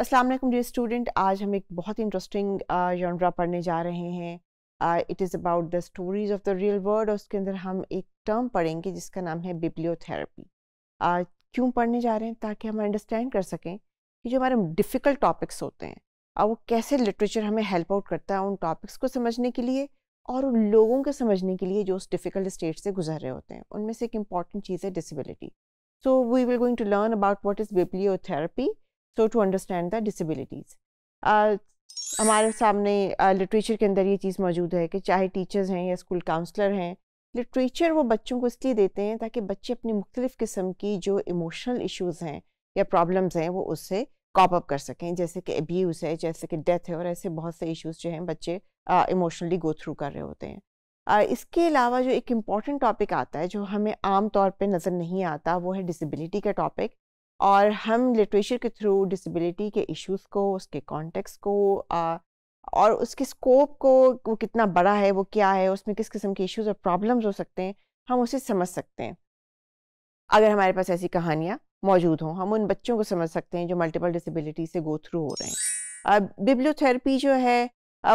अस्सलाम वालेकुम dear student आज हम एक बहुत इंटरेस्टिंग यौनरा uh, पढ़ने जा रहे हैं it is about the stories of the real world और उसके अंदर हम एक टर्म पढ़ेंगे जिसका नाम है बिब्लियोथेरेपी uh, क्यों पढ़ने जा रहे हैं ताकि हम अंडरस्टैंड कर सकें कि जो हमारे डिफ़िकल्ट टॉपिक्स होते हैं और uh, वो कैसे लिटरेचर हमें हेल्प आउट करता है उन टॉपिक्स को समझने के लिए और उन लोगों को समझने के लिए जो उस डिफ़िकल्ट स्टेट से गुजर रहे होते हैं उनमें से एक इम्पॉर्टेंट चीज़ है disability so we will going to learn about what is bibliotherapy so to understand the disabilities हमारे सामने लिटरेचर uh, के अंदर ये चीज़ मौजूद है कि चाहे टीचर्स हैं या स्कूल काउंसलर हैं लिटरेचर वो बच्चों को इसलिए देते हैं ताकि बच्चे अपनी मुख्तलिफ़ किस्म की जो इमोशनल इश्यूज़ हैं या प्रॉब्लम्स हैं वो उससे कॉप अप कर सकें जैसे कि एब्यूज़ है जैसे कि डेथ है और ऐसे बहुत से इश्यूज़ जो हैं बच्चे इमोशनली गो थ्रू कर रहे होते हैं uh, इसके अलावा जो एक इम्पॉर्टेंट टॉपिक आता है जो हमें आम तौर पर नज़र नहीं आता वो है डिसबिलिटी का टॉपिक और हम लिटरेचर के थ्रू डिसेबिलिटी के इश्यूज को उसके कॉन्टेक्स को आ, और उसके स्कोप को वो कितना बड़ा है वो क्या है उसमें किस किस्म के इश्यूज और प्रॉब्लम्स हो सकते हैं हम उसे समझ सकते हैं अगर हमारे पास ऐसी कहानियाँ मौजूद हों हम उन बच्चों को समझ सकते हैं जो मल्टीपल डिसेबिलिटी से गो थ्रू हो रहे हैं बिब्लियोथेरेपी जो है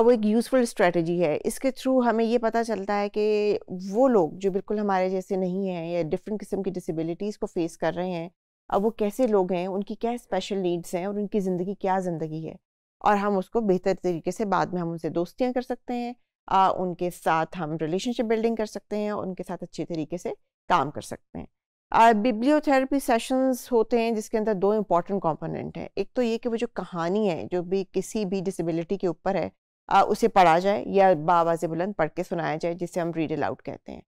वो एक यूज़फुल स्ट्रेटजी है इसके थ्रू हमें ये पता चलता है कि वो लोग जो बिल्कुल हमारे जैसे नहीं हैं या डिफरेंट किस्म की डिसेबिलिटीज़ को फेस कर रहे हैं अब वो कैसे लोग हैं उनकी क्या स्पेशल नीड्स हैं और उनकी ज़िंदगी क्या ज़िंदगी है और हम उसको बेहतर तरीके से बाद में हम उनसे दोस्तियाँ कर सकते हैं आ, उनके साथ हम रिलेशनशिप बिल्डिंग कर सकते हैं और उनके साथ अच्छे तरीके से काम कर सकते हैं बिब्लियोथेरेपी सेशंस होते हैं जिसके अंदर दो इम्पॉर्टेंट कंपोनेंट हैं एक तो ये कि वो जो कहानी है जो भी किसी भी डिसेबिलिटी के ऊपर है आ, उसे पढ़ा जाए या बाज़ बुलंद पढ़ के सुनाया जाए जिसे हम रीड अलाउड कहते हैं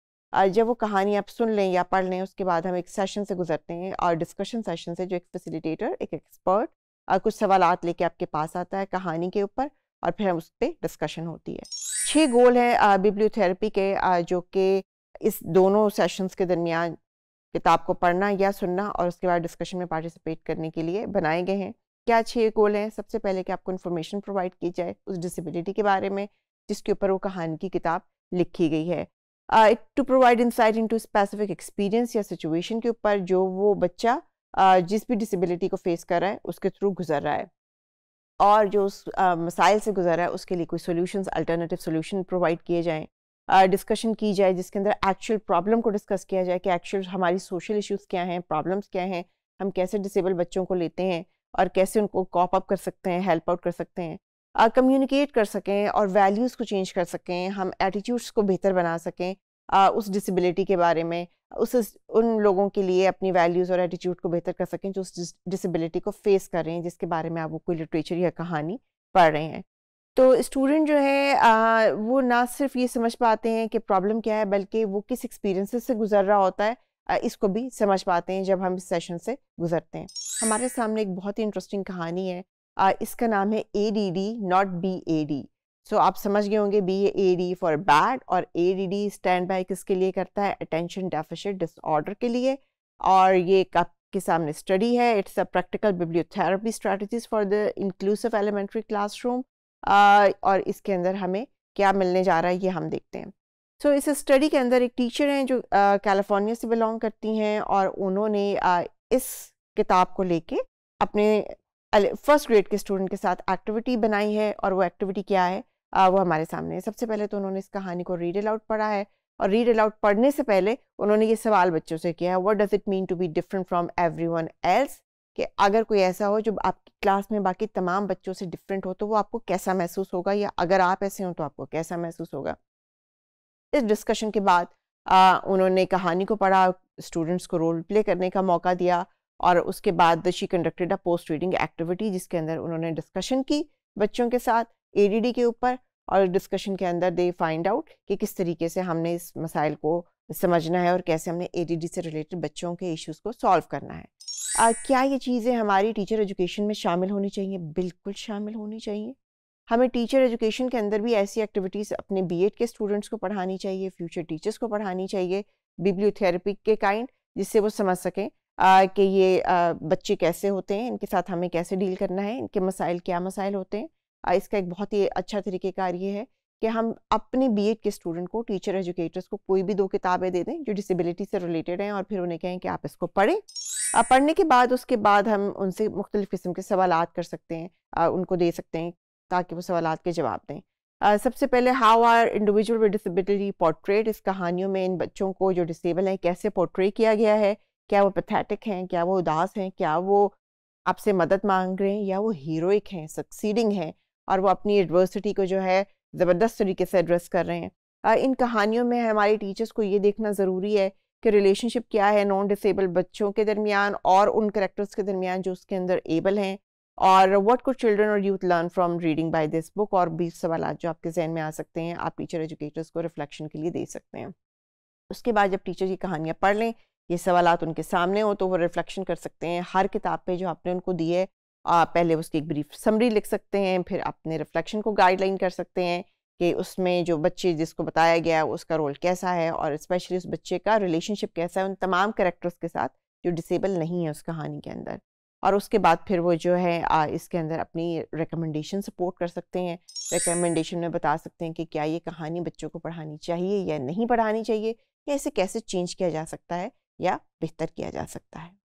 जब वो कहानी आप सुन लें या पढ़ लें उसके बाद हम एक सेशन से गुजरते हैं और डिस्कशन सेशन से जो एक फैसिलिटेटर एक एक्सपर्ट और कुछ सवाल लेके आपके पास आता है कहानी के ऊपर और फिर हम उस पर डिस्कशन होती है छह गोल हैं बिब्लियोथेरेपी के जो कि इस दोनों सेशंस के दरमियान किताब को पढ़ना या सुनना और उसके बाद डिस्कशन में पार्टिसिपेट करने के लिए बनाए गए हैं क्या छः गोल हैं सबसे पहले कि आपको इन्फॉर्मेशन प्रोवाइड की जाए उस डिसेबिलिटी के बारे में जिसके ऊपर वो कहानी की किताब लिखी गई है to provide insight to specific experience या सिचुएशन के ऊपर जो वो बच्चा uh, जिस भी डिसेबिलिटी को फेस कर रहा है उसके थ्रू गुजर रहा है और जो उस मसाइल uh, से गुजर रहा है उसके लिए कोई सोल्यूशन अल्टरनेटिव सोल्यूशन प्रोवाइड किए जाएँ डिस्कशन uh, की जाए जिसके अंदर एक्चुअल प्रॉब्लम को डिस्कस किया जाए कि एक्चुअल हमारी सोशल इश्यूज़ क्या हैं प्रॉब्लम्स क्या हैं हम कैसे डिसेबल बच्चों को लेते हैं और कैसे उनको कॉप अप कर सकते हैं हेल्प आउट कर सकते हैं कम्युनिकेट कर सकें और वैल्यूज़ को चेंज कर सकें हम एटीट्यूड्स को बेहतर बना सकें उस डिसेबिलिटी के बारे में उस उन लोगों के लिए अपनी वैल्यूज़ और एटीट्यूड को बेहतर कर सकें जो उस डिसेबिलिटी को फेस कर रहे हैं जिसके बारे में आप वो कोई लिटरेचर या कहानी पढ़ रहे हैं तो स्टूडेंट जो है आ, वो ना सिर्फ ये समझ पाते हैं कि प्रॉब्लम क्या है बल्कि वो किस एक्सपीरियंस से गुजर रहा होता है आ, इसको भी समझ पाते हैं जब हम इस सेशन से गुजरते हैं हमारे सामने एक बहुत ही इंटरेस्टिंग कहानी है आ, इसका नाम है A D D not B A D so आप समझ गए होंगे B A D for bad और A D D stand by किसके लिए करता है अटेंशन डेफिशिट डिसऑर्डर के लिए और ये आपके सामने स्टडी है it's a practical bibliotherapy strategies for the inclusive elementary classroom और इसके अंदर हमें क्या मिलने जा रहा है ये हम देखते हैं सो so, इस स्टडी के अंदर एक टीचर हैं जो कैलिफोर्निया से बिलोंग करती हैं और उन्होंने uh, इस किताब को लेके अपने फर्स्ट ग्रेड के स्टूडेंट के साथ एक्टिविटी बनाई है और वो एक्टिविटी क्या है आ, वो हमारे सामने है सबसे पहले तो उन्होंने इस कहानी को रीड अलाउड पढ़ा है और रीड अलाउड पढ़ने से पहले उन्होंने ये सवाल बच्चों से किया है what does it mean to be different from everyone else कि अगर कोई ऐसा हो जो आपकी क्लास में बाकी तमाम बच्चों से डिफरेंट हो तो वो आपको कैसा महसूस होगा या अगर आप ऐसे हों तो आपको कैसा महसूस होगा इस डिस्कशन के बाद आ, उन्होंने कहानी को पढ़ा स्टूडेंट्स को रोल प्ले करने का मौका दिया और उसके बाद she conducted a post reading activity जिसके अंदर उन्होंने डिस्कशन की बच्चों के साथ ए के ऊपर और डिस्कशन के अंदर दे फाइंड आउट कि किस तरीके से हमने इस मसाइल को समझना है और कैसे हमने ए से रिलेटेड बच्चों के इश्यूज को सॉल्व करना है आ, क्या ये चीज़ें हमारी टीचर एजुकेशन में शामिल होनी चाहिए बिल्कुल शामिल होनी चाहिए हमें टीचर एजुकेशन के अंदर भी ऐसी एक्टिविटीज़ अपने बीएड के स्टूडेंट्स को पढ़ानी चाहिए फ्यूचर टीचर्स को पढ़ानी चाहिए बिब्लियोथेरेपी के काइंड जिससे वो समझ सकें कि ये आ, बच्चे कैसे होते हैं इनके साथ हमें कैसे डील करना है इनके मसाइल क्या मसाइल होते हैं आ, इसका एक बहुत ही अच्छा तरीक़ेकार ये है कि हम अपने बी के स्टूडेंट को टीचर एजुकेटर्स को कोई भी दो किताबें दे दें जो डिसेबिलिटी से रिलेटेड हैं और फिर उन्हें कहें कि आप इसको पढ़ें पढ़ने के बाद उसके बाद हम उनसे मुख्तलिफ़ किस्म के सवाल कर सकते हैं आ, उनको दे सकते हैं ताकि वो सवाल के जवाब दें Uh, सबसे पहले how are individual with disability portrayed इस कहानियों में इन बच्चों को जो डिसेबल हैं कैसे पोर्ट्रे किया गया है क्या वो पैथेटिक हैं क्या वो उदास हैं क्या वो आपसे मदद मांग रहे हैं या वो हीरोइक हैं सक्सीडिंग हैं और वो अपनी एडवर्सिटी को जो है ज़बरदस्त तरीके से एड्रेस कर रहे हैं इन कहानियों में हमारे टीचर्स को ये देखना ज़रूरी है कि रिलेशनशिप क्या है नॉन डिसेबल बच्चों के दरमियान और उन करेक्टर्स के दरमियान जो उसके अंदर एबल हैं और व्हाट कुड चिल्ड्रन और youth learn from reading by this book और बीस सवाल जो आपके जहन में आ सकते हैं आप टीचर एजुकेटर्स को रिफ्लेक्शन के लिए दे सकते हैं उसके बाद जब टीचर ये कहानियाँ पढ़ लें ये सवाल उनके सामने हो तो वो रिफ्लेक्शन कर सकते हैं हर किताब पे जो आपने उनको दी है पहले उसकी एक ब्रीफ समरी लिख सकते हैं फिर अपने रिफ्लेक्शन को गाइडलाइन कर सकते हैं कि उसमें जो बच्चे जिसको बताया गया है उसका रोल कैसा है और स्पेशली उस बच्चे का रिलेशनशिप कैसा है उन तमाम करेक्टर्स के साथ जो डिसेबल नहीं है उस कहानी के अंदर और उसके बाद फिर वो जो है आ, इसके अंदर अपनी रिकमेंडेशन सपोर्ट कर सकते हैं रिकमेंडेशन में बता सकते हैं कि क्या ये कहानी बच्चों को पढ़ानी चाहिए या नहीं पढ़ानी चाहिए या इसे कैसे चेंज किया जा सकता है या बेहतर किया जा सकता है